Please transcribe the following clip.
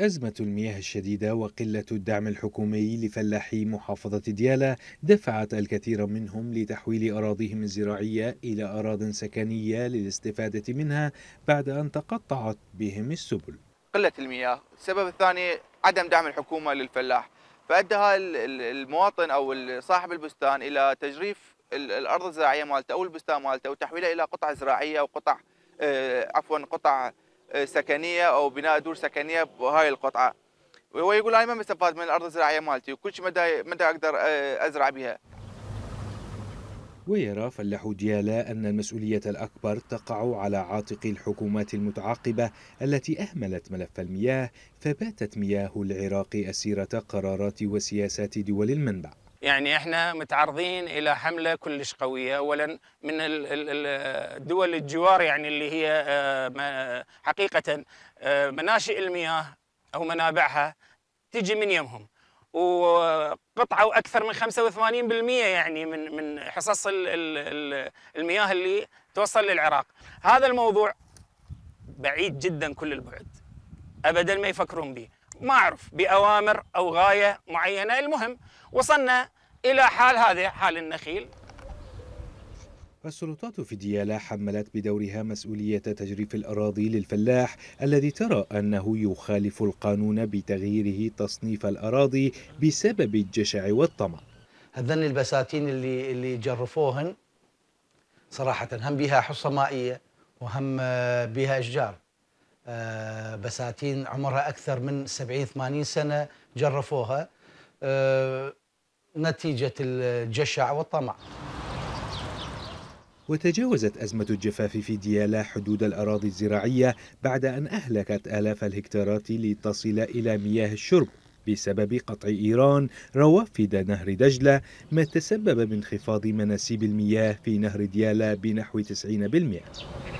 أزمة المياه الشديدة وقلة الدعم الحكومي لفلاحي محافظة ديالى دفعت الكثير منهم لتحويل أراضيهم الزراعية إلى أراض سكنية للاستفادة منها بعد أن تقطعت بهم السبل قلة المياه السبب الثاني عدم دعم الحكومة للفلاح فأدى المواطن أو صاحب البستان إلى تجريف الأرض الزراعية مالته أو البستان مالته وتحويلها إلى قطع زراعية وقطع آه، عفوا قطع آه، سكنيه او بناء دور سكنيه بهاي القطعه وهو يقول انا ما مستفاد من الارض الزراعيه مالتي وكل شيء مدى مدى اقدر آه، ازرع بها ويرى فلاح ديالا أن المسؤولية الأكبر تقع على عاتق الحكومات المتعاقبة التي أهملت ملف المياه فباتت مياه العراق أسيرة قرارات وسياسات دول المنبع يعني احنا متعرضين الى حمله كلش قويه اولا من الدول الجوار يعني اللي هي آه، حقيقه آه، مناشئ المياه او منابعها تجي من يمهم وقطعه اكثر من 85% يعني من من حصص المياه اللي توصل للعراق هذا الموضوع بعيد جدا كل البعد ابدا ما يفكرون به ما أعرف بأوامر أو غاية معينة المهم وصلنا إلى حال هذا حال النخيل السلطات في ديالى حملت بدورها مسؤولية تجريف الأراضي للفلاح الذي ترى أنه يخالف القانون بتغييره تصنيف الأراضي بسبب الجشع والطمع هذن البساتين اللي اللي جرفوهن صراحة هم بها حصة مائية وهم بها أشجار آه، بساتين عمرها أكثر من 70-80 سنة جرفوها آه، نتيجة الجشع والطمع وتجاوزت أزمة الجفاف في ديالا حدود الأراضي الزراعية بعد أن أهلكت آلاف الهكتارات لتصل إلى مياه الشرب بسبب قطع إيران روافد نهر دجلة ما تسبب بانخفاض مناسيب المياه في نهر ديالا بنحو 90%